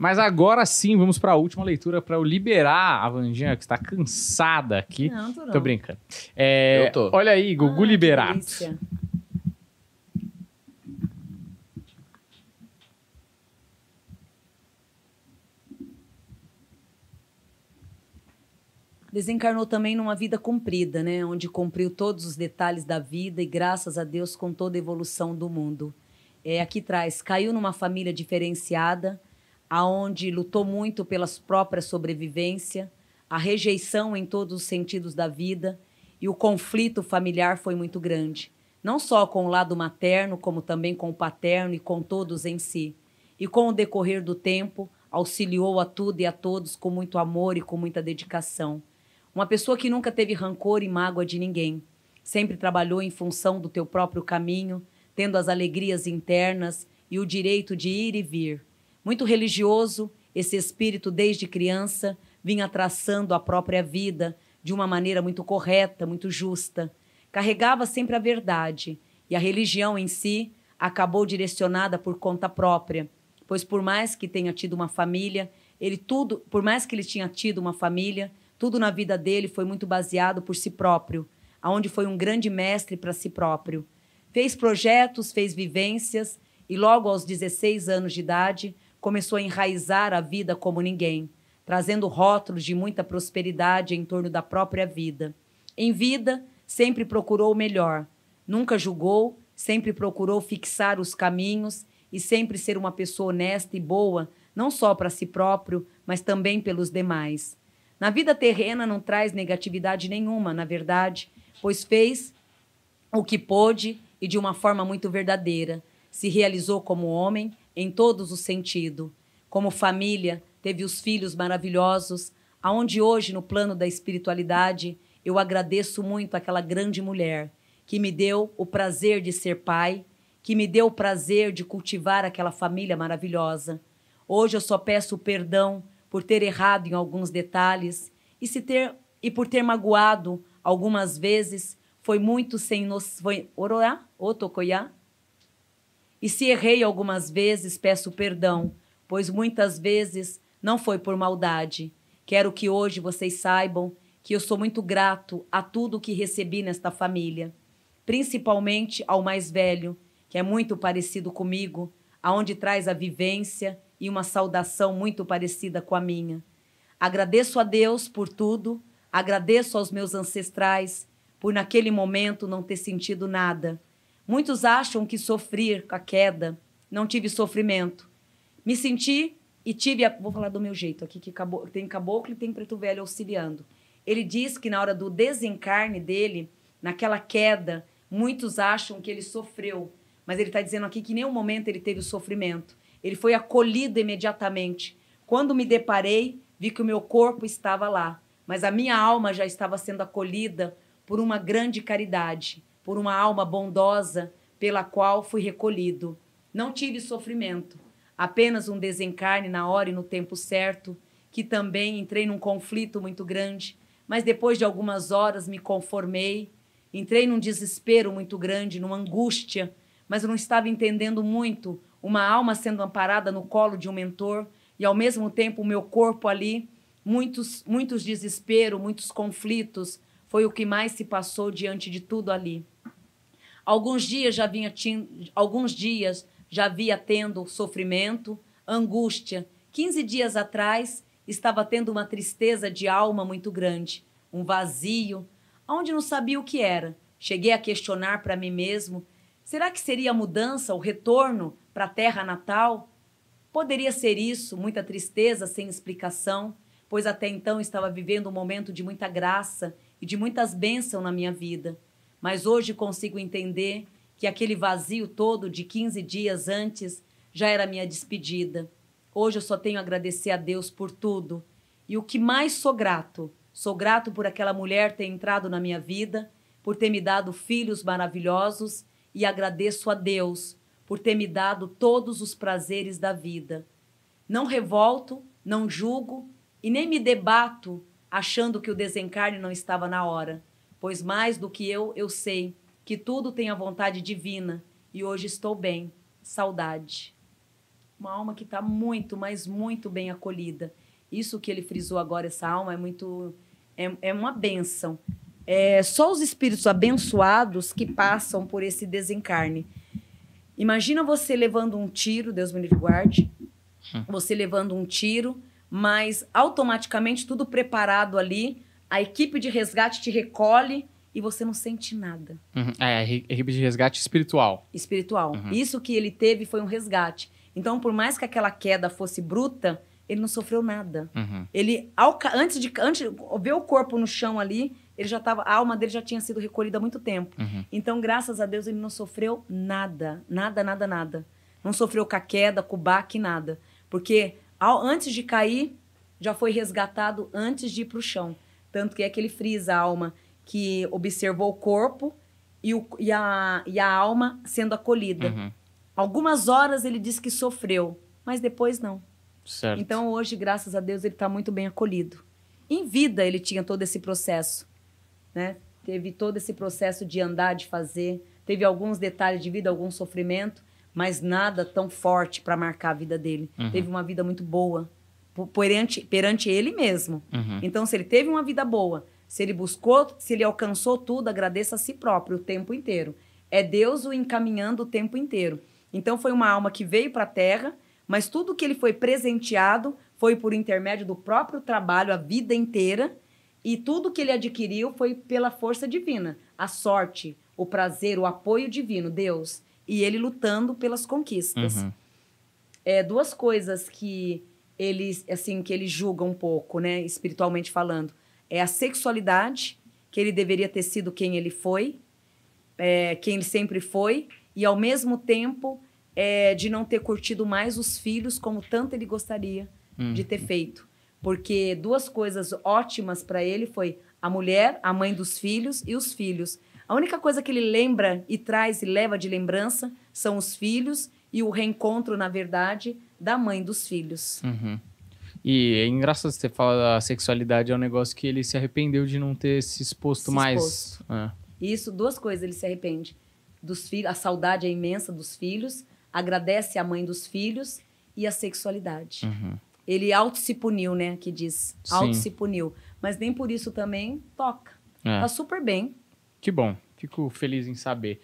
Mas agora sim, vamos para a última leitura para eu liberar a Vandinha, que está cansada aqui. Não, tô, não. tô brincando. É, eu tô. Olha aí, Gugu ah, Liberato. Desencarnou também numa vida comprida, né? Onde cumpriu todos os detalhes da vida e, graças a Deus, com toda a evolução do mundo. É, aqui traz, caiu numa família diferenciada, aonde lutou muito pela própria sobrevivência, a rejeição em todos os sentidos da vida e o conflito familiar foi muito grande, não só com o lado materno, como também com o paterno e com todos em si. E com o decorrer do tempo, auxiliou a tudo e a todos com muito amor e com muita dedicação. Uma pessoa que nunca teve rancor e mágoa de ninguém, sempre trabalhou em função do teu próprio caminho, tendo as alegrias internas e o direito de ir e vir muito religioso, esse espírito, desde criança, vinha traçando a própria vida de uma maneira muito correta, muito justa. Carregava sempre a verdade e a religião em si acabou direcionada por conta própria, pois por mais que tenha tido uma família, ele tudo, por mais que ele tinha tido uma família, tudo na vida dele foi muito baseado por si próprio, aonde foi um grande mestre para si próprio. Fez projetos, fez vivências e logo aos 16 anos de idade começou a enraizar a vida como ninguém, trazendo rótulos de muita prosperidade em torno da própria vida. Em vida, sempre procurou o melhor, nunca julgou, sempre procurou fixar os caminhos e sempre ser uma pessoa honesta e boa, não só para si próprio, mas também pelos demais. Na vida terrena não traz negatividade nenhuma, na verdade, pois fez o que pôde e de uma forma muito verdadeira. Se realizou como homem, em todos os sentidos. Como família, teve os filhos maravilhosos, aonde hoje, no plano da espiritualidade, eu agradeço muito aquela grande mulher que me deu o prazer de ser pai, que me deu o prazer de cultivar aquela família maravilhosa. Hoje eu só peço perdão por ter errado em alguns detalhes e se ter e por ter magoado algumas vezes, foi muito sem noção, foi oroá, otokoyá, e se errei algumas vezes, peço perdão, pois muitas vezes não foi por maldade. Quero que hoje vocês saibam que eu sou muito grato a tudo que recebi nesta família, principalmente ao mais velho, que é muito parecido comigo, aonde traz a vivência e uma saudação muito parecida com a minha. Agradeço a Deus por tudo, agradeço aos meus ancestrais por naquele momento não ter sentido nada Muitos acham que sofrer com a queda, não tive sofrimento. Me senti e tive, a, vou falar do meu jeito aqui, que tem caboclo e tem preto velho auxiliando. Ele diz que na hora do desencarne dele, naquela queda, muitos acham que ele sofreu, mas ele está dizendo aqui que em nenhum momento ele teve sofrimento. Ele foi acolhido imediatamente. Quando me deparei, vi que o meu corpo estava lá, mas a minha alma já estava sendo acolhida por uma grande caridade por uma alma bondosa pela qual fui recolhido. Não tive sofrimento, apenas um desencarne na hora e no tempo certo, que também entrei num conflito muito grande, mas depois de algumas horas me conformei, entrei num desespero muito grande, numa angústia, mas eu não estava entendendo muito uma alma sendo amparada no colo de um mentor e ao mesmo tempo o meu corpo ali, muitos muitos desespero, muitos conflitos, foi o que mais se passou diante de tudo ali. Alguns dias já vinha tindo, alguns dias já via tendo sofrimento, angústia. 15 dias atrás estava tendo uma tristeza de alma muito grande, um vazio, onde não sabia o que era. Cheguei a questionar para mim mesmo: será que seria a mudança, o retorno para a terra natal? Poderia ser isso, muita tristeza sem explicação, pois até então estava vivendo um momento de muita graça e de muitas bênçãos na minha vida. Mas hoje consigo entender que aquele vazio todo de 15 dias antes já era minha despedida. Hoje eu só tenho a agradecer a Deus por tudo. E o que mais sou grato, sou grato por aquela mulher ter entrado na minha vida, por ter me dado filhos maravilhosos e agradeço a Deus por ter me dado todos os prazeres da vida. Não revolto, não julgo e nem me debato achando que o desencarne não estava na hora. Pois mais do que eu, eu sei que tudo tem a vontade divina e hoje estou bem. Saudade. Uma alma que está muito, mas muito bem acolhida. Isso que ele frisou agora, essa alma, é muito. É, é uma bênção. É, só os espíritos abençoados que passam por esse desencarne. Imagina você levando um tiro, Deus me livre guarde, hum. você levando um tiro mas automaticamente tudo preparado ali, a equipe de resgate te recolhe e você não sente nada. Uhum. É, a equipe de resgate espiritual. Espiritual. Uhum. Isso que ele teve foi um resgate. Então, por mais que aquela queda fosse bruta, ele não sofreu nada. Uhum. Ele, ao, antes de antes, ver o corpo no chão ali, ele já tava, a alma dele já tinha sido recolhida há muito tempo. Uhum. Então, graças a Deus, ele não sofreu nada. Nada, nada, nada. Não sofreu com a queda, com o baque, nada. Porque ao, antes de cair, já foi resgatado antes de ir para o chão. Tanto que é que ele frisa a alma que observou o corpo e, o, e, a, e a alma sendo acolhida. Uhum. Algumas horas ele diz que sofreu, mas depois não. Certo. Então hoje, graças a Deus, ele está muito bem acolhido. Em vida ele tinha todo esse processo, né? Teve todo esse processo de andar, de fazer, teve alguns detalhes de vida, algum sofrimento, mas nada tão forte para marcar a vida dele. Uhum. Teve uma vida muito boa perante, perante ele mesmo. Uhum. Então, se ele teve uma vida boa, se ele buscou, se ele alcançou tudo, agradeça a si próprio o tempo inteiro. É Deus o encaminhando o tempo inteiro. Então, foi uma alma que veio para a terra, mas tudo que ele foi presenteado foi por intermédio do próprio trabalho a vida inteira. E tudo que ele adquiriu foi pela força divina, a sorte, o prazer, o apoio divino, Deus e ele lutando pelas conquistas. Uhum. É, duas coisas que eles assim que ele julga um pouco, né, espiritualmente falando, é a sexualidade que ele deveria ter sido quem ele foi, é, quem ele sempre foi, e ao mesmo tempo é, de não ter curtido mais os filhos como tanto ele gostaria uhum. de ter uhum. feito, porque duas coisas ótimas para ele foi a mulher, a mãe dos filhos e os filhos. A única coisa que ele lembra e traz e leva de lembrança são os filhos e o reencontro, na verdade, da mãe dos filhos. Uhum. E é engraçado você falar da sexualidade, é um negócio que ele se arrependeu de não ter se exposto se mais. É. Isso, duas coisas ele se arrepende. Dos filhos, a saudade é imensa dos filhos, agradece a mãe dos filhos e a sexualidade. Uhum. Ele auto se puniu, né, que diz. Auto se puniu, mas nem por isso também toca. É. Tá super bem, que bom, fico feliz em saber.